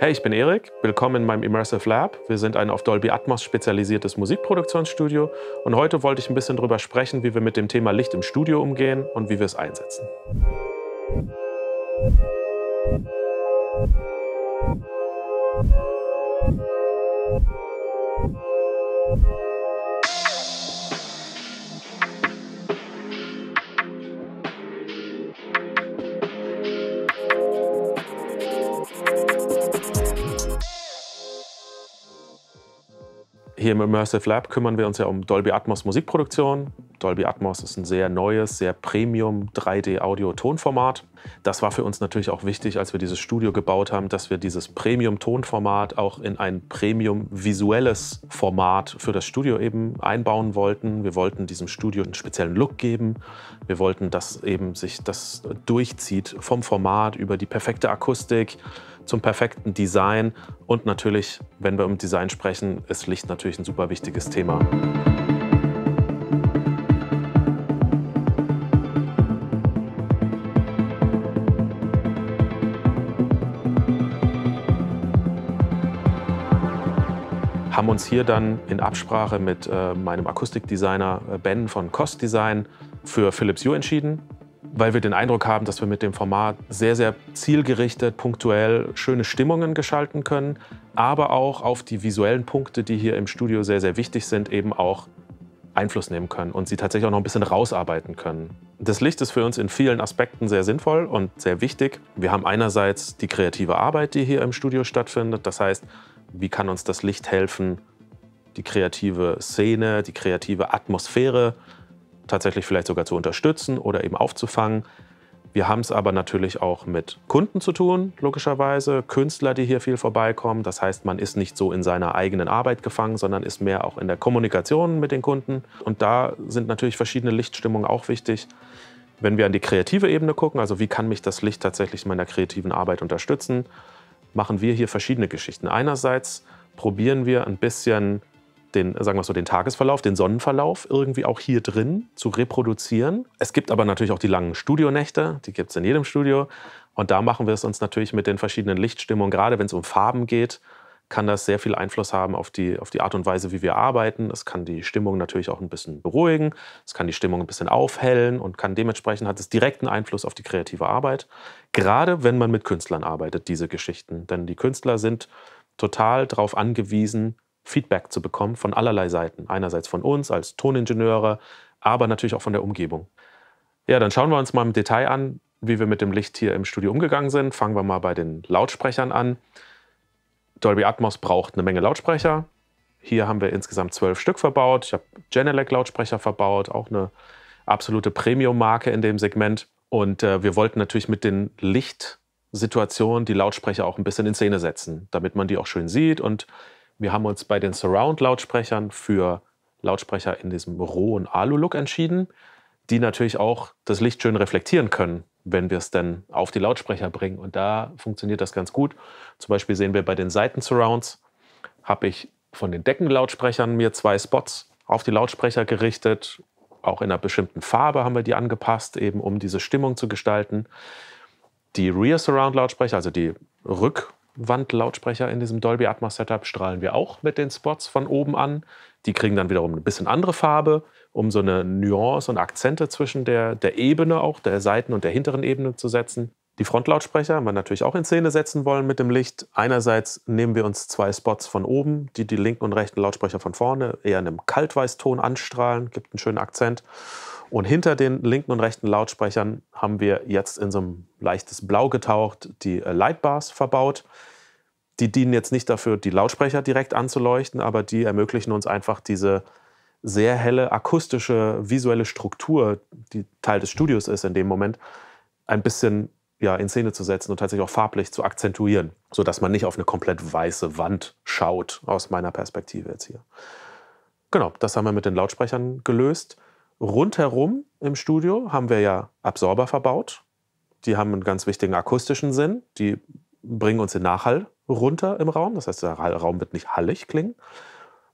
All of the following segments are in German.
Hey, ich bin Erik, willkommen in meinem Immersive Lab. Wir sind ein auf Dolby Atmos spezialisiertes Musikproduktionsstudio und heute wollte ich ein bisschen darüber sprechen, wie wir mit dem Thema Licht im Studio umgehen und wie wir es einsetzen. hier im Immersive Lab kümmern wir uns ja um Dolby Atmos Musikproduktion, Dolby Atmos ist ein sehr neues, sehr Premium 3D-Audio-Tonformat. Das war für uns natürlich auch wichtig, als wir dieses Studio gebaut haben, dass wir dieses Premium-Tonformat auch in ein Premium-visuelles Format für das Studio eben einbauen wollten. Wir wollten diesem Studio einen speziellen Look geben. Wir wollten, dass eben sich das durchzieht vom Format über die perfekte Akustik zum perfekten Design. Und natürlich, wenn wir um Design sprechen, ist Licht natürlich ein super wichtiges Thema. haben uns hier dann in Absprache mit äh, meinem Akustikdesigner äh, Ben von Cost Design für Philips U entschieden, weil wir den Eindruck haben, dass wir mit dem Format sehr, sehr zielgerichtet, punktuell schöne Stimmungen gestalten können, aber auch auf die visuellen Punkte, die hier im Studio sehr, sehr wichtig sind, eben auch Einfluss nehmen können und sie tatsächlich auch noch ein bisschen rausarbeiten können. Das Licht ist für uns in vielen Aspekten sehr sinnvoll und sehr wichtig. Wir haben einerseits die kreative Arbeit, die hier im Studio stattfindet. Das heißt, wie kann uns das Licht helfen, die kreative Szene, die kreative Atmosphäre tatsächlich vielleicht sogar zu unterstützen oder eben aufzufangen. Wir haben es aber natürlich auch mit Kunden zu tun, logischerweise, Künstler, die hier viel vorbeikommen. Das heißt, man ist nicht so in seiner eigenen Arbeit gefangen, sondern ist mehr auch in der Kommunikation mit den Kunden. Und da sind natürlich verschiedene Lichtstimmungen auch wichtig. Wenn wir an die kreative Ebene gucken, also wie kann mich das Licht tatsächlich in meiner kreativen Arbeit unterstützen, machen wir hier verschiedene Geschichten. Einerseits probieren wir ein bisschen den, sagen wir so, den Tagesverlauf, den Sonnenverlauf irgendwie auch hier drin zu reproduzieren. Es gibt aber natürlich auch die langen Studionächte, die gibt es in jedem Studio. Und da machen wir es uns natürlich mit den verschiedenen Lichtstimmungen, gerade wenn es um Farben geht, kann das sehr viel Einfluss haben auf die, auf die Art und Weise, wie wir arbeiten. Es kann die Stimmung natürlich auch ein bisschen beruhigen, es kann die Stimmung ein bisschen aufhellen und kann dementsprechend hat es direkten Einfluss auf die kreative Arbeit. Gerade wenn man mit Künstlern arbeitet, diese Geschichten. Denn die Künstler sind total darauf angewiesen, Feedback zu bekommen von allerlei Seiten. Einerseits von uns als Toningenieure, aber natürlich auch von der Umgebung. Ja, dann schauen wir uns mal im Detail an, wie wir mit dem Licht hier im Studio umgegangen sind. Fangen wir mal bei den Lautsprechern an. Dolby Atmos braucht eine Menge Lautsprecher. Hier haben wir insgesamt zwölf Stück verbaut. Ich habe Genelec-Lautsprecher verbaut, auch eine absolute Premium-Marke in dem Segment. Und äh, wir wollten natürlich mit den Lichtsituationen die Lautsprecher auch ein bisschen in Szene setzen, damit man die auch schön sieht. Und wir haben uns bei den Surround-Lautsprechern für Lautsprecher in diesem rohen Alu-Look entschieden, die natürlich auch das Licht schön reflektieren können wenn wir es dann auf die Lautsprecher bringen. Und da funktioniert das ganz gut. Zum Beispiel sehen wir bei den Seiten-Surrounds, habe ich von den Deckenlautsprechern mir zwei Spots auf die Lautsprecher gerichtet. Auch in einer bestimmten Farbe haben wir die angepasst, eben um diese Stimmung zu gestalten. Die Rear Surround Lautsprecher, also die Rückwand-Lautsprecher in diesem Dolby Atmos Setup, strahlen wir auch mit den Spots von oben an. Die kriegen dann wiederum ein bisschen andere Farbe, um so eine Nuance und Akzente zwischen der, der Ebene auch, der Seiten- und der hinteren Ebene zu setzen. Die Frontlautsprecher haben wir natürlich auch in Szene setzen wollen mit dem Licht. Einerseits nehmen wir uns zwei Spots von oben, die die linken und rechten Lautsprecher von vorne eher in einem Kaltweißton anstrahlen, gibt einen schönen Akzent. Und hinter den linken und rechten Lautsprechern haben wir jetzt in so ein leichtes Blau getaucht die äh, Lightbars verbaut die dienen jetzt nicht dafür, die Lautsprecher direkt anzuleuchten, aber die ermöglichen uns einfach diese sehr helle akustische, visuelle Struktur, die Teil des Studios ist in dem Moment, ein bisschen ja, in Szene zu setzen und tatsächlich auch farblich zu akzentuieren, sodass man nicht auf eine komplett weiße Wand schaut, aus meiner Perspektive jetzt hier. Genau, das haben wir mit den Lautsprechern gelöst. Rundherum im Studio haben wir ja Absorber verbaut. Die haben einen ganz wichtigen akustischen Sinn. Die bringen uns den Nachhall runter im Raum. Das heißt, der Raum wird nicht hallig klingen.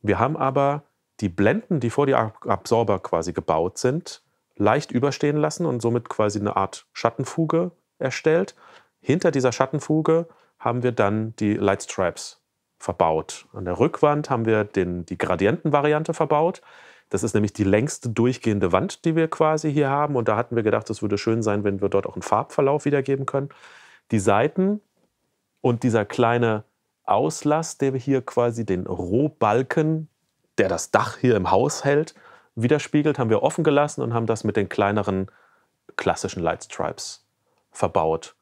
Wir haben aber die Blenden, die vor die Absorber quasi gebaut sind, leicht überstehen lassen und somit quasi eine Art Schattenfuge erstellt. Hinter dieser Schattenfuge haben wir dann die Lightstripes verbaut. An der Rückwand haben wir den, die Gradientenvariante verbaut. Das ist nämlich die längste durchgehende Wand, die wir quasi hier haben. Und da hatten wir gedacht, es würde schön sein, wenn wir dort auch einen Farbverlauf wiedergeben können. Die Seiten und dieser kleine Auslass, der hier quasi den Rohbalken, der das Dach hier im Haus hält, widerspiegelt, haben wir offen gelassen und haben das mit den kleineren klassischen Lightstripes verbaut.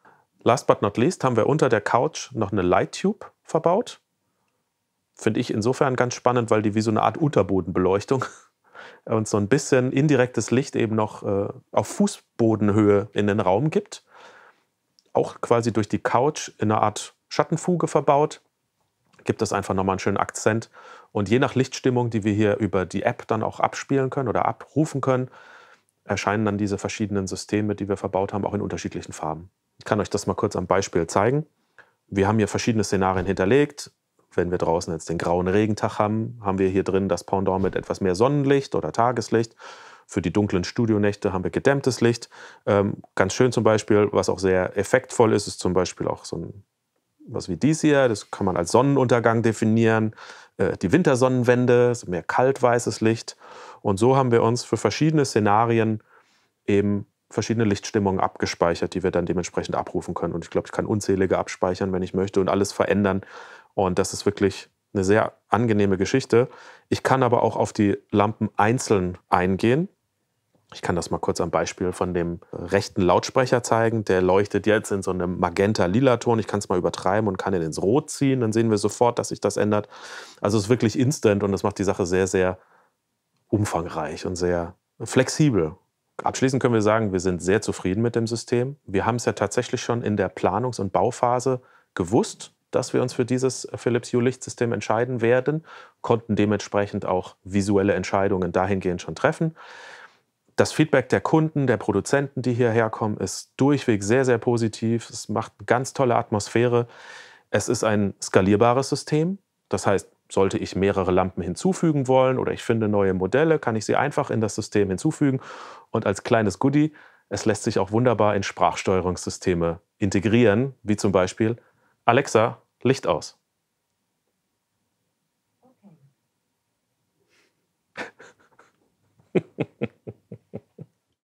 Last but not least haben wir unter der Couch noch eine Lighttube verbaut. Finde ich insofern ganz spannend, weil die wie so eine Art Unterbodenbeleuchtung und so ein bisschen indirektes Licht eben noch äh, auf Fußbodenhöhe in den Raum gibt auch quasi durch die Couch in einer Art Schattenfuge verbaut. Gibt das einfach nochmal einen schönen Akzent. Und je nach Lichtstimmung, die wir hier über die App dann auch abspielen können oder abrufen können, erscheinen dann diese verschiedenen Systeme, die wir verbaut haben, auch in unterschiedlichen Farben. Ich kann euch das mal kurz am Beispiel zeigen. Wir haben hier verschiedene Szenarien hinterlegt. Wenn wir draußen jetzt den grauen Regentag haben, haben wir hier drin das Pendant mit etwas mehr Sonnenlicht oder Tageslicht. Für die dunklen Studionächte haben wir gedämmtes Licht. Ähm, ganz schön zum Beispiel, was auch sehr effektvoll ist, ist zum Beispiel auch so ein was wie dies hier, das kann man als Sonnenuntergang definieren, äh, die Wintersonnenwende, mehr kaltweißes Licht. Und so haben wir uns für verschiedene Szenarien eben verschiedene Lichtstimmungen abgespeichert, die wir dann dementsprechend abrufen können. Und ich glaube, ich kann unzählige abspeichern, wenn ich möchte, und alles verändern. Und das ist wirklich eine sehr angenehme Geschichte. Ich kann aber auch auf die Lampen einzeln eingehen. Ich kann das mal kurz am Beispiel von dem rechten Lautsprecher zeigen. Der leuchtet jetzt in so einem magenta-lila-Ton. Ich kann es mal übertreiben und kann ihn ins Rot ziehen. Dann sehen wir sofort, dass sich das ändert. Also es ist wirklich instant und das macht die Sache sehr, sehr umfangreich und sehr flexibel. Abschließend können wir sagen, wir sind sehr zufrieden mit dem System. Wir haben es ja tatsächlich schon in der Planungs- und Bauphase gewusst dass wir uns für dieses Philips Hue-Lichtsystem entscheiden werden, konnten dementsprechend auch visuelle Entscheidungen dahingehend schon treffen. Das Feedback der Kunden, der Produzenten, die hierher kommen, ist durchweg sehr, sehr positiv. Es macht eine ganz tolle Atmosphäre. Es ist ein skalierbares System. Das heißt, sollte ich mehrere Lampen hinzufügen wollen oder ich finde neue Modelle, kann ich sie einfach in das System hinzufügen. Und als kleines Goodie, es lässt sich auch wunderbar in Sprachsteuerungssysteme integrieren, wie zum Beispiel Alexa, Licht aus. Okay.